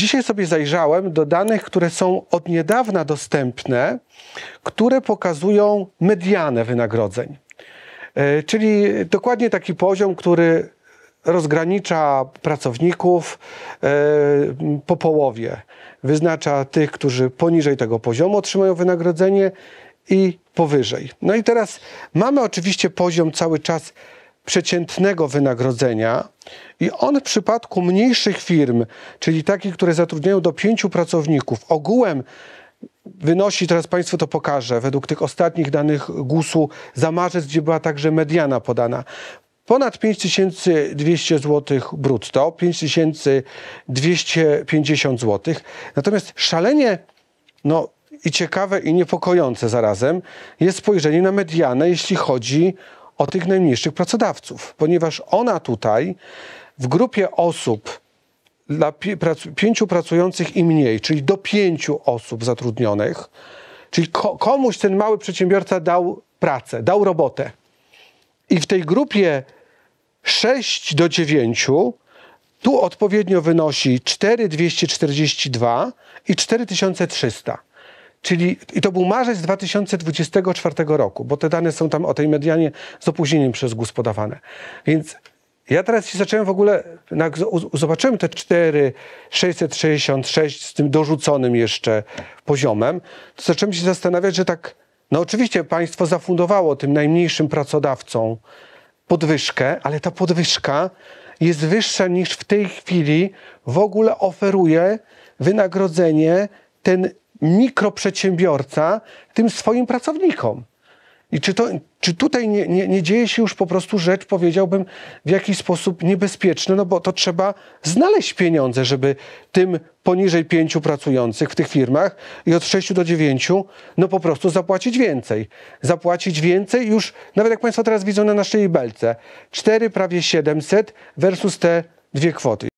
Dzisiaj sobie zajrzałem do danych, które są od niedawna dostępne, które pokazują medianę wynagrodzeń. E, czyli dokładnie taki poziom, który rozgranicza pracowników e, po połowie. Wyznacza tych, którzy poniżej tego poziomu otrzymają wynagrodzenie i powyżej. No i teraz mamy oczywiście poziom cały czas przeciętnego wynagrodzenia i on w przypadku mniejszych firm, czyli takich, które zatrudniają do pięciu pracowników, ogółem wynosi, teraz Państwu to pokażę, według tych ostatnich danych GUS-u za marzec, gdzie była także mediana podana, ponad 5200 zł brutto, 5250 zł. Natomiast szalenie, no i ciekawe i niepokojące zarazem jest spojrzenie na medianę, jeśli chodzi o o tych najmniejszych pracodawców, ponieważ ona tutaj w grupie osób dla pięciu pracujących i mniej, czyli do pięciu osób zatrudnionych, czyli ko komuś ten mały przedsiębiorca dał pracę, dał robotę. I w tej grupie 6 do 9 tu odpowiednio wynosi 4,242 i 4,300. Czyli, i to był marzec 2024 roku, bo te dane są tam o tej medianie z opóźnieniem przez GUS podawane. Więc ja teraz się zacząłem w ogóle, zobaczyłem te 4,666 z tym dorzuconym jeszcze poziomem, to zacząłem się zastanawiać, że tak, no oczywiście państwo zafundowało tym najmniejszym pracodawcom podwyżkę, ale ta podwyżka jest wyższa niż w tej chwili w ogóle oferuje wynagrodzenie ten mikroprzedsiębiorca tym swoim pracownikom. I czy, to, czy tutaj nie, nie, nie, dzieje się już po prostu rzecz, powiedziałbym, w jakiś sposób niebezpieczny, no bo to trzeba znaleźć pieniądze, żeby tym poniżej pięciu pracujących w tych firmach i od sześciu do dziewięciu, no po prostu zapłacić więcej. Zapłacić więcej już, nawet jak Państwo teraz widzą na naszej belce, cztery prawie siedemset versus te dwie kwoty.